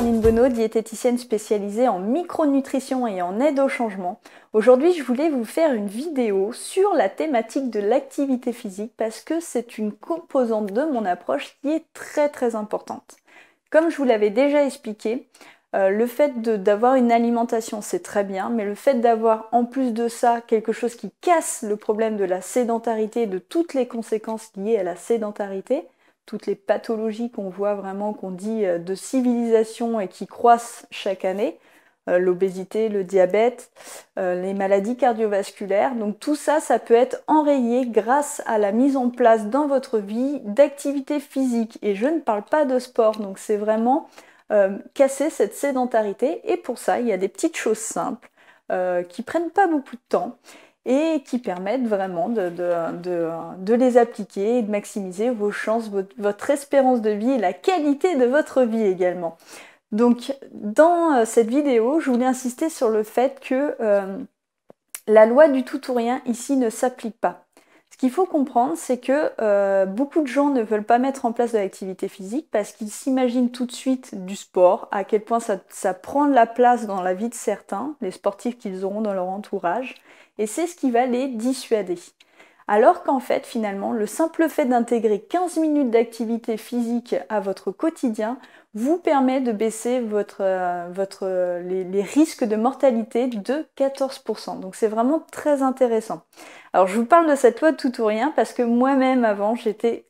Caroline Bonneau, diététicienne spécialisée en micronutrition et en aide au changement. Aujourd'hui, je voulais vous faire une vidéo sur la thématique de l'activité physique parce que c'est une composante de mon approche qui est très très importante. Comme je vous l'avais déjà expliqué, euh, le fait d'avoir une alimentation, c'est très bien, mais le fait d'avoir en plus de ça quelque chose qui casse le problème de la sédentarité et de toutes les conséquences liées à la sédentarité, toutes les pathologies qu'on voit vraiment, qu'on dit euh, de civilisation et qui croissent chaque année, euh, l'obésité, le diabète, euh, les maladies cardiovasculaires. Donc tout ça, ça peut être enrayé grâce à la mise en place dans votre vie d'activités physiques. Et je ne parle pas de sport, donc c'est vraiment casser cette sédentarité. Et pour ça, il y a des petites choses simples qui qui prennent pas beaucoup de temps et qui permettent vraiment de, les appliquer et de maximiser vos chances, votre, espérance de vie et la qualité de votre vie également. Donc dans euh, cette vidéo, je voulais insister sur le fait que euh, la loi du tout ou rien ici ne s'applique pas. Ce qu'il faut comprendre, c'est que euh, beaucoup de gens ne veulent pas mettre en place de l'activité physique parce qu'ils s'imaginent tout de suite du sport, à quel point ça, ça prend de la place dans la vie de certains, les sportifs qu'ils auront dans leur entourage, et c'est ce qui va les dissuader alors qu'en fait finalement le simple fait d'intégrer 15 minutes d'activité physique à votre quotidien vous permet de baisser votre, euh, votre, les, les, risques de mortalité de 14%. Donc c'est vraiment très intéressant. Alors je vous parle de cette loi tout ou rien parce que moi-même avant j'étais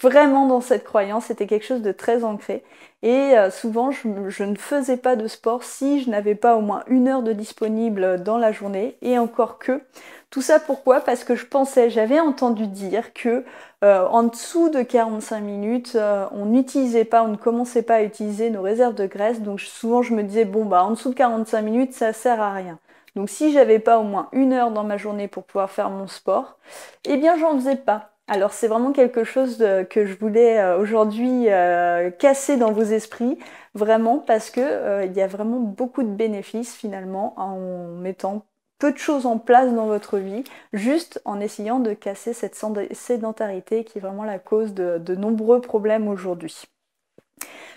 vraiment dans cette croyance, c'était quelque chose de très ancré. Et euh, souvent, je, ne faisais pas de sport si je n'avais pas au moins une heure de disponible dans la journée, et encore que. Tout ça pourquoi Parce que je pensais, j'avais entendu dire que euh, en dessous de 45 minutes, euh, on n'utilisait pas, on ne commençait pas à utiliser nos réserves de graisse. Donc souvent, je me disais bon bah en dessous de 45 minutes, ça sert à rien. Donc si j'avais pas au moins une heure dans ma journée pour pouvoir faire mon sport, eh bien j'en faisais pas. Alors c'est vraiment quelque chose que je voulais euh, aujourd'hui euh, casser dans vos esprits, vraiment parce que euh, il y a vraiment beaucoup de bénéfices finalement en mettant peu de choses en place dans votre vie, juste en essayant de casser cette sédentarité qui est vraiment la cause de nombreux problèmes aujourd'hui.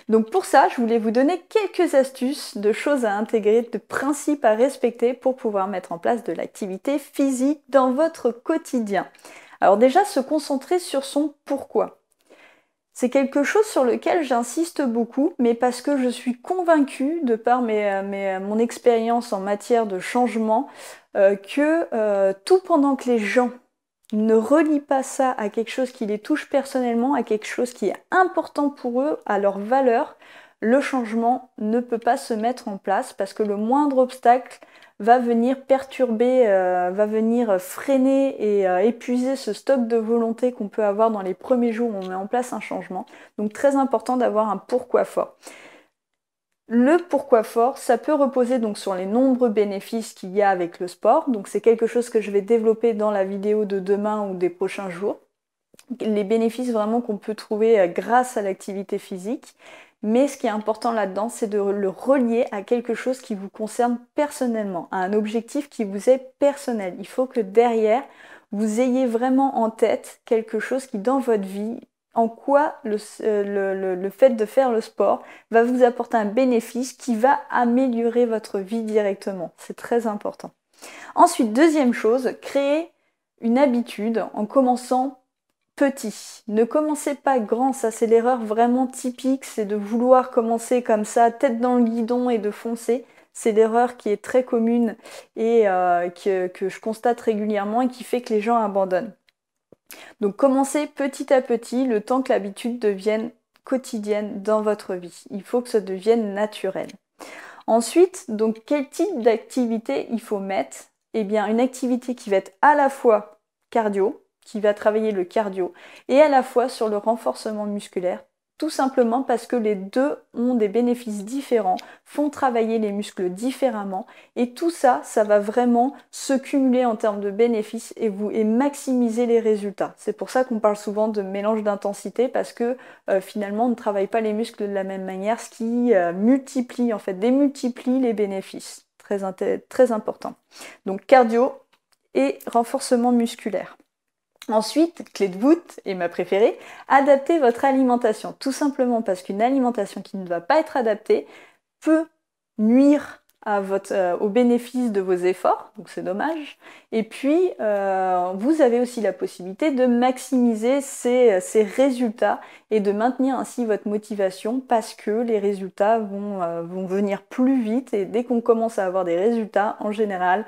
Donc pour ça, je voulais vous donner quelques astuces de choses à intégrer, de principes à respecter pour pouvoir mettre en place de l'activité physique dans votre quotidien. Alors déjà, se concentrer sur son pourquoi. C'est quelque chose sur lequel j'insiste beaucoup, mais parce que je suis convaincue, de par euh, euh, mon expérience en matière de changement, euh, que tout pendant que les gens ne relient pas ça à quelque chose qui les touche personnellement, à quelque chose qui est important pour eux, à leur valeur le changement ne peut pas se mettre en place parce que le moindre obstacle va venir perturber, euh, va venir freiner et euh, épuiser ce stock de volonté qu'on peut avoir dans les premiers jours où on met en place un changement. Donc très important d'avoir un pourquoi fort. Le pourquoi fort, ça peut reposer donc sur les nombreux bénéfices qu'il y a avec le sport. Donc c'est quelque chose que je vais développer dans la vidéo de demain ou des prochains jours. Les bénéfices vraiment qu'on peut trouver euh, grâce à l'activité physique. Mais ce qui est important là-dedans, c'est de le relier à quelque chose qui vous concerne personnellement, à un objectif qui vous est personnel. Il faut que derrière, vous ayez vraiment en tête quelque chose qui, dans votre vie, en quoi le, euh, fait de faire le sport va vous apporter un bénéfice qui va améliorer votre vie directement. C'est très important. Ensuite, deuxième chose, créer une habitude en commençant petit. Ne commencez pas grand, ça c'est l'erreur vraiment typique, c'est de vouloir commencer comme ça, tête dans le guidon et de foncer. C'est l'erreur qui est très commune et euh, que, je constate régulièrement et qui fait que les gens abandonnent. Donc commencez petit à petit le temps que l'habitude devienne quotidienne dans votre vie. Il faut que ça devienne naturel. Ensuite, donc quel type d'activité il faut mettre Eh bien une activité qui va être à la fois cardio, qui va travailler le cardio et à la fois sur le renforcement musculaire tout simplement parce que les deux ont des bénéfices différents, font travailler les muscles différemment, et tout ça, ça va vraiment se cumuler en termes de bénéfices et vous et maximiser les résultats. C'est pour ça qu'on parle souvent de mélange d'intensité parce que euh, finalement on ne travaille pas les muscles de la même manière, ce qui euh, multiplie en fait démultiplie les bénéfices. Très, très important. Donc cardio et renforcement musculaire. Ensuite, clé de voûte, et ma préférée, adaptez votre alimentation. Tout simplement parce qu'une alimentation qui ne va pas être adaptée peut nuire euh, au bénéfice de vos efforts, donc c'est dommage. Et puis, euh, vous avez aussi la possibilité de maximiser euh, ces, résultats et de maintenir ainsi votre motivation parce que les résultats vont, vont venir plus vite et dès qu'on commence à avoir des résultats, en général,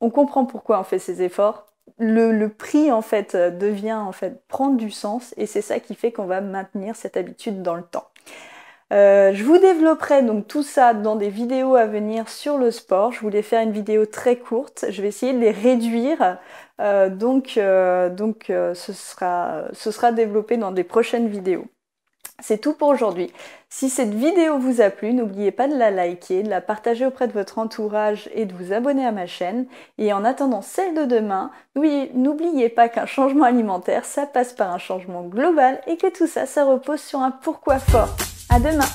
on comprend pourquoi on fait ces efforts le, prix en fait euh, devient en fait prendre du sens et c'est ça qui fait qu'on va maintenir cette habitude dans le temps. Euh, je vous développerai donc tout ça dans des vidéos à venir sur le sport. Je voulais faire une vidéo très courte. Je vais essayer de les réduire. Euh, donc, donc ce, sera, ce sera développé dans des prochaines vidéos. C'est tout pour aujourd'hui. Si cette vidéo vous a plu, n'oubliez pas de la liker, de la partager auprès de votre entourage et de vous abonner à ma chaîne. Et en attendant celle de demain, oui, n'oubliez pas qu'un changement alimentaire, ça passe par un changement global et que tout ça, ça repose sur un pourquoi fort. À demain!